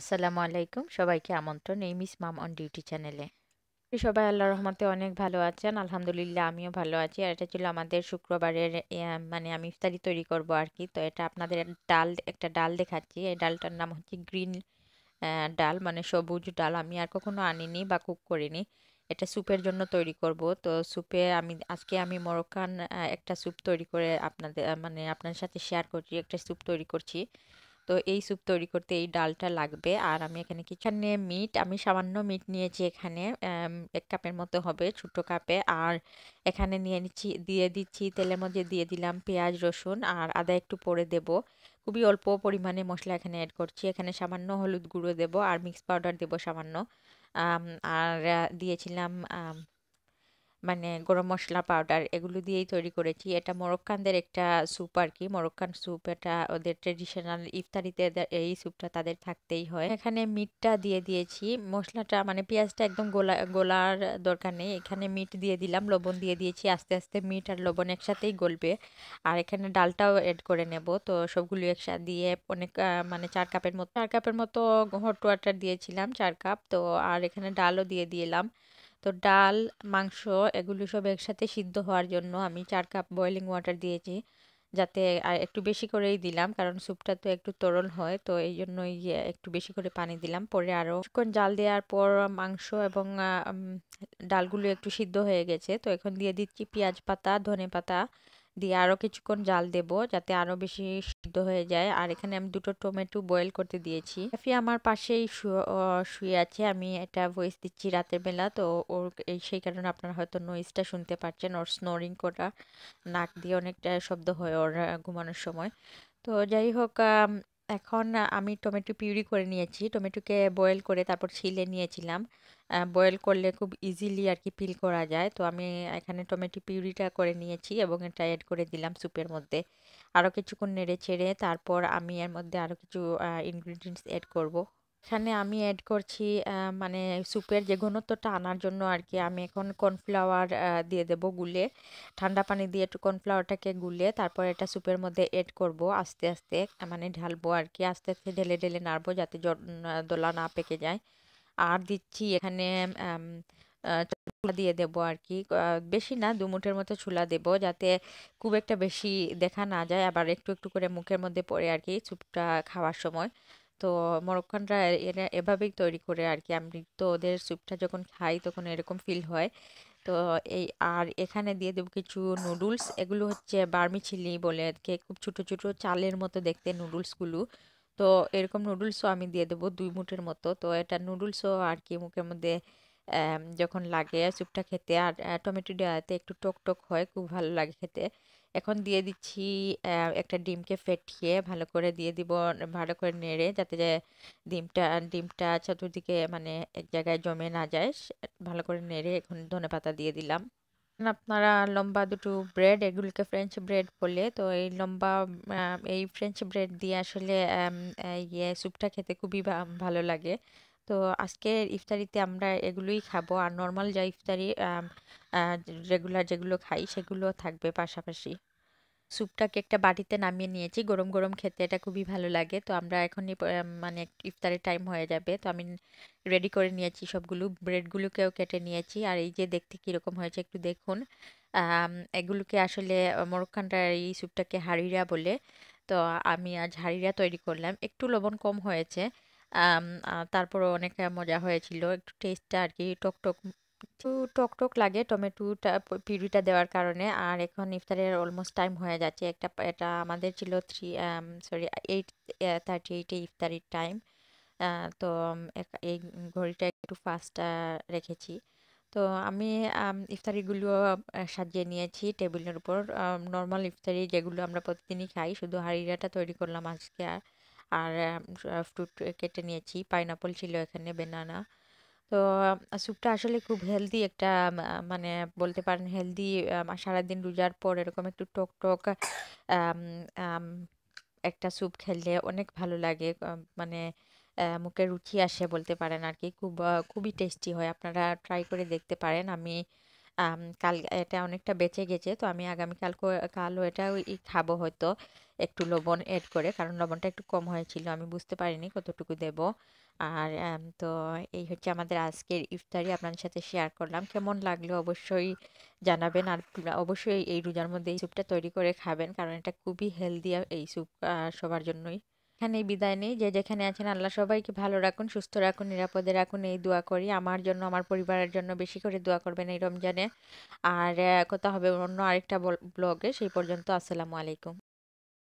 আসসালামু আলাইকুম সবাইকে আমন্ত্রণ এই মিস মাম অন ডিউটি চ্যানেলে সবাই আল্লাহ রহমতে অনেক ভালো আছেন আলহামদুলিল্লাহ আমিও ভালো আছি আর এটা ছিল আমাদের শুক্রবারের মানে আমি ইফতারি তৈরি করব আর কি তো এটা আপনাদের ডাল একটা ডাল দেখাচ্ছি এই ডালটার নাম হচ্ছে গ্রিন ডাল মানে সবুজ ডাল আমি আর কখনো আনিনি বা কুক করিনি এটা স্যুপের জন্য তৈরি করব তো স্যুপে আমি আজকে আমি মরক্কান একটা স্যুপ তৈরি করে আপনাদের মানে আপনার সাথে শেয়ার করছি একটা স্যুপ তৈরি করছি তো এই স্যুপ তৈরি করতে এই ডালটা লাগবে আর আমি এখানে কিচেনে মিট আমি সামান্য মিট নিয়েছি এখানে এক কাপের মতো হবে ছোট কাপে আর এখানে নিয়ে নিচ্ছি দিয়ে দিচ্ছি তেলের মধ্যে দিয়ে দিলাম পেঁয়াজ রসুন আর আদা একটু পরে দেব খুবই অল্প পরিমাণে মশলা এখানে অ্যাড করছি এখানে সামান্য হলুদ গুঁড়ো দেব আর মিক্স পাউডার দেব সামান্য আর দিয়েছিলাম মানে গরম মশলা পাউডার এগুলো দিয়েই তৈরি করেছি এটা মরক্কানদের একটা স্যুপ আর কি মরক্কান স্যুপ এটা ওদের ট্রেডিশনাল ইফতারিতে এই স্যুপটা তাদের থাকতেই হয় এখানে মিটটা দিয়ে দিয়েছি মশলাটা মানে পেঁয়াজটা একদম গোলা গোলার দরকার নেই এখানে মিট দিয়ে দিলাম লবণ দিয়ে দিয়েছি আস্তে আস্তে মিট আর লবণ একসাথেই গলবে আর এখানে ডালটাও এড করে নেব তো সবগুলো একসাথে দিয়ে অনেক মানে চার কাপের মতো চার কাপের মতো হট ওয়াটার দিয়েছিলাম চার কাপ তো আর এখানে ডালও দিয়ে দিলাম তো ডাল মাংস এগুলো সব একসাথে সিদ্ধ হওয়ার জন্য আমি চার কাপ বয়েলিং ওয়াটার দিয়েছি যাতে একটু বেশি করেই দিলাম কারণ স্যুপটা তো একটু তরল হয় তো এই জন্যই ইয়ে একটু বেশি করে পানি দিলাম পরে আরও কিছুক্ষণ জাল দেওয়ার পর মাংস এবং ডালগুলো একটু সিদ্ধ হয়ে গেছে তো এখন দিয়ে দিচ্ছি পেঁয়াজ পাতা ধনে পাতা দিয়ে আরও কিছুক্ষণ জাল দেব যাতে আরও বেশি সিদ্ধ হয়ে যায় আর এখানে আমি দুটো টমেটো বয়েল করতে দিয়েছি রাফি আমার পাশেই শুয়ে আছে আমি এটা ভয়েস দিচ্ছি রাতের বেলা তো ওর এই সেই কারণে আপনারা হয়তো নয়েজটা শুনতে পারছেন ওর স্নোরিং করা নাক দিয়ে অনেকটা শব্দ হয় ওর ঘুমানোর সময় তো যাই হোক এখন আমি টমেটো পিউরি করে নিয়েছি টমেটোকে বয়েল করে তারপর ছিলে নিয়েছিলাম বয়েল করলে খুব ইজিলি আর কি পিল করা যায় তো আমি এখানে টমেটো পিউরিটা করে নিয়েছি এবং এটা অ্যাড করে দিলাম স্যুপের মধ্যে আরও কিছুক্ষণ নেড়ে ছেড়ে তারপর আমি এর মধ্যে আরও কিছু ইনগ্রিডিয়েন্টস অ্যাড করব এখানে আমি অ্যাড করছি মানে স্যুপের যে ঘনত্বটা আনার জন্য আর কি আমি এখন কর্নফ্লাওয়ার দিয়ে দেব গুলে ঠান্ডা পানি দিয়ে একটু কর্নফ্লাওয়ারটাকে গুলে তারপর এটা স্যুপের মধ্যে অ্যাড করব আস্তে আস্তে মানে ঢালবো আর কি আস্তে আস্তে ঢেলে ঢেলে নাড়বো যাতে দোলা না পেকে যায় আর দিচ্ছি এখানে চুলা দিয়ে দেব আর কি বেশি না দু মুঠের মতো ছুলা দেব যাতে খুব একটা বেশি দেখা না যায় আবার একটু একটু করে মুখের মধ্যে পড়ে আর কি স্যুপটা খাওয়ার সময় তো মরক্কানরা এরা এভাবেই তৈরি করে আর কি আমি তো ওদের স্যুপটা যখন খাই তখন এরকম ফিল হয় তো এই আর এখানে দিয়ে দেবো কিছু নুডলস এগুলো হচ্ছে বার্মি চিলি বলে কে খুব ছোটো ছোটো চালের মতো দেখতে নুডলসগুলো তো এরকম নুডলসও আমি দিয়ে দেবো দুই মুঠের মতো তো এটা নুডলসও আর কি মুখের মধ্যে যখন লাগে স্যুপটা খেতে আর টমেটো দেওয়াতে একটু টক টক হয় খুব ভালো লাগে খেতে এখন দিয়ে দিচ্ছি একটা ডিমকে ফেটিয়ে ভালো করে দিয়ে দিব ভালো করে নেড়ে যাতে যে ডিমটা ডিমটা চতুর্দিকে মানে এক জায়গায় জমে না যায় ভালো করে নেড়ে এখন ধনে পাতা দিয়ে দিলাম আপনারা লম্বা দুটো ব্রেড এগুলোকে ফ্রেঞ্চ ব্রেড বলে তো এই লম্বা এই ফ্রেঞ্চ ব্রেড দিয়ে আসলে ইয়ে স্যুপটা খেতে খুবই ভালো লাগে তো আজকে ইফতারিতে আমরা এগুলোই খাবো আর নর্মাল যা ইফতারি রেগুলার যেগুলো খাই সেগুলো থাকবে পাশাপাশি স্যুপটাকে একটা বাটিতে নামিয়ে নিয়েছি গরম গরম খেতে এটা খুবই ভালো লাগে তো আমরা এখনই মানে ইফতারের টাইম হয়ে যাবে তো আমি রেডি করে নিয়েছি সবগুলো ব্রেডগুলোকেও কেটে নিয়েছি আর এই যে দেখতে কীরকম হয়েছে একটু দেখুন এগুলোকে আসলে মরক্ষানটা এই স্যুপটাকে হাড়িরা বলে তো আমি আজ হাড়িরা তৈরি করলাম একটু লবণ কম হয়েছে তারপরে অনেক মজা হয়েছিল একটু টেস্টটা আর কি টকটক একটু টকটক লাগে টমেটোটা পিউরিটা দেওয়ার কারণে আর এখন ইফতারের অলমোস্ট টাইম হয়ে যাচ্ছে একটা এটা আমাদের ছিল থ্রি সরি এইট থার্টি এইটে ইফতারির টাইম তো এই ঘড়িটা একটু ফাস্ট রেখেছি তো আমি ইফতারিগুলো সাজিয়ে নিয়েছি টেবিলের উপর নর্মাল ইফতারি যেগুলো আমরা প্রতিদিনই খাই শুধু হাড়িরাটা তৈরি করলাম আজকে আর আর ফ্রুট কেটে নিয়েছি পাইনাপল ছিল এখানে বেনানা তো স্যুপটা আসলে খুব হেলদি একটা মানে বলতে পারেন হেলদি সারাদিন রোজার পর এরকম একটু টক টক একটা স্যুপ খেলে অনেক ভালো লাগে মানে মুখে রুচি আসে বলতে পারেন আর কি খুব খুবই টেস্টি হয় আপনারা ট্রাই করে দেখতে পারেন আমি কাল এটা অনেকটা বেঁচে গেছে তো আমি আগামীকাল কালও এটা খাবো হয়তো একটু লবণ অ্যাড করে কারণ লবণটা একটু কম হয়েছিল আমি বুঝতে পারিনি কতটুকু দেব আর তো এই হচ্ছে আমাদের আজকের ইফতারি আপনার সাথে শেয়ার করলাম কেমন লাগলো অবশ্যই জানাবেন আর অবশ্যই এই রোজার মধ্যে এই স্যুপটা তৈরি করে খাবেন কারণ এটা খুবই হেলদি এই স্যুপ সবার জন্যই এখানেই বিদায় নেই যে যেখানে আছেন আল্লাহ সবাইকে ভালো রাখুন সুস্থ রাখুন নিরাপদে রাখুন এই দোয়া করি আমার জন্য আমার পরিবারের জন্য বেশি করে দোয়া করবেন এই রমজানে আর কথা হবে অন্য আরেকটা ব্লগে সেই পর্যন্ত আসসালামু আলাইকুম